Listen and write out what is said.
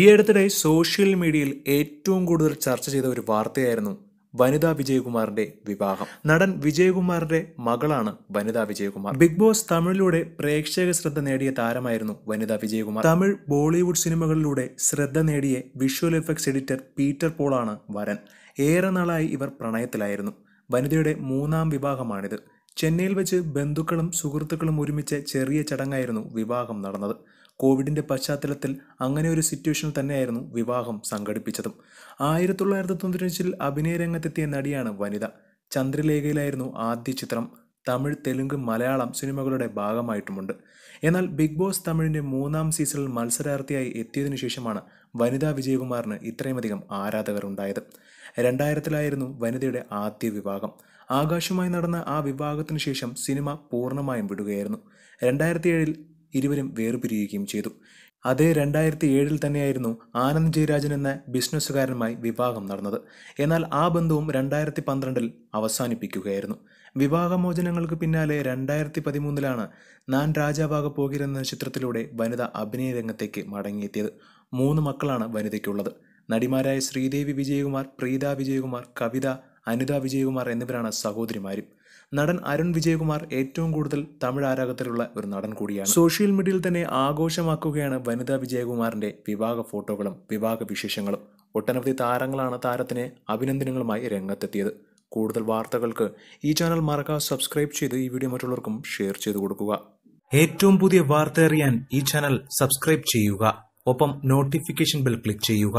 ഈ അടുത്തിടെ സോഷ്യൽ മീഡിയയിൽ ഏറ്റവും കൂടുതൽ ചർച്ച ചെയ്ത ഒരു വാർത്തയായിരുന്നു വനിതാ വിജയകുമാറിന്റെ വിവാഹം നടൻ വിജയകുമാറിന്റെ മകളാണ് വനിതാ വിജയകുമാർ ബിഗ് ബോസ് തമിഴിലൂടെ പ്രേക്ഷക ശ്രദ്ധ നേടിയ താരമായിരുന്നു വനിതാ വിജയകുമാർ തമിഴ് ബോളിവുഡ് സിനിമകളിലൂടെ ശ്രദ്ധ നേടിയ വിഷ്വൽ എഫക്ട്സ് എഡിറ്റർ പീറ്റർ പോളാണ് വരൻ ഏറെ നാളായി ഇവർ പ്രണയത്തിലായിരുന്നു വനിതയുടെ മൂന്നാം വിവാഹമാണിത് ചെന്നൈയിൽ വെച്ച് ബന്ധുക്കളും സുഹൃത്തുക്കളും ഒരുമിച്ച് ചെറിയ ചടങ്ങായിരുന്നു വിവാഹം നടന്നത് കോവിഡിൻ്റെ പശ്ചാത്തലത്തിൽ അങ്ങനെ ഒരു സിറ്റുവേഷനിൽ തന്നെയായിരുന്നു വിവാഹം സംഘടിപ്പിച്ചതും ആയിരത്തി തൊള്ളായിരത്തി തൊണ്ണൂറ്റഞ്ചിൽ അഭിനയ രംഗത്തെത്തിയ നടിയാണ് വനിത ചന്ദ്രലേഖയിലായിരുന്നു ആദ്യ ചിത്രം തമിഴ് തെലുങ്ക് മലയാളം സിനിമകളുടെ ഭാഗമായിട്ടുമുണ്ട് എന്നാൽ ബിഗ് ബോസ് തമിഴിൻ്റെ മൂന്നാം സീസണിൽ മത്സരാർത്ഥിയായി എത്തിയതിനു ശേഷമാണ് വനിതാ വിജയകുമാറിന് ഇത്രയുമധികം ആരാധകർ ഉണ്ടായത് രണ്ടായിരത്തിലായിരുന്നു വനിതയുടെ ആദ്യ വിഭാഗം ആകാശമായി നടന്ന ആ വിഭാഗത്തിനു ശേഷം സിനിമ പൂർണ്ണമായും വിടുകയായിരുന്നു രണ്ടായിരത്തി ഏഴിൽ ഇരുവരും വേർപിരിയുകയും ചെയ്തു അതേ രണ്ടായിരത്തി ഏഴിൽ തന്നെയായിരുന്നു ആനന്ദ് ജയരാജൻ എന്ന ബിസിനസ്സുകാരനുമായി വിവാഹം നടന്നത് എന്നാൽ ആ ബന്ധവും രണ്ടായിരത്തി പന്ത്രണ്ടിൽ അവസാനിപ്പിക്കുകയായിരുന്നു വിവാഹമോചനങ്ങൾക്ക് പിന്നാലെ രണ്ടായിരത്തി പതിമൂന്നിലാണ് നാൻ രാജാവാകെ പോകിരെന്ന ചിത്രത്തിലൂടെ വനിത അഭിനയ രംഗത്തേക്ക് മടങ്ങിയെത്തിയത് മൂന്ന് മക്കളാണ് വനിതയ്ക്കുള്ളത് നടിമാരായ ശ്രീദേവി വിജയകുമാർ പ്രീത വിജയകുമാർ കവിത അനിത വിജയകുമാർ എന്നിവരാണ് സഹോദരിമാരും നടൻ അരുൺ വിജയകുമാർ ഏറ്റവും കൂടുതൽ തമിഴ് ആരാധകത്തിലുള്ള ഒരു നടൻ കൂടിയാണ് സോഷ്യൽ മീഡിയയിൽ തന്നെ ആഘോഷമാക്കുകയാണ് വനിതാ വിജയകുമാറിന്റെ വിവാഹ ഫോട്ടോകളും വിവാഹ വിശേഷങ്ങളും ഒട്ടനവധി താരങ്ങളാണ് താരത്തിന് അഭിനന്ദനങ്ങളുമായി രംഗത്തെത്തിയത് കൂടുതൽ വാർത്തകൾക്ക് ഈ ചാനൽ മറക്കാതെ സബ്സ്ക്രൈബ് ചെയ്ത് ഈ വീഡിയോ മറ്റുള്ളവർക്കും ഷെയർ ചെയ്തു കൊടുക്കുക ഏറ്റവും പുതിയ വാർത്ത അറിയാൻ ഈ ചാനൽ സബ്സ്ക്രൈബ് ചെയ്യുക ഒപ്പം നോട്ടിഫിക്കേഷൻ ബെൽ ക്ലിക്ക് ചെയ്യുക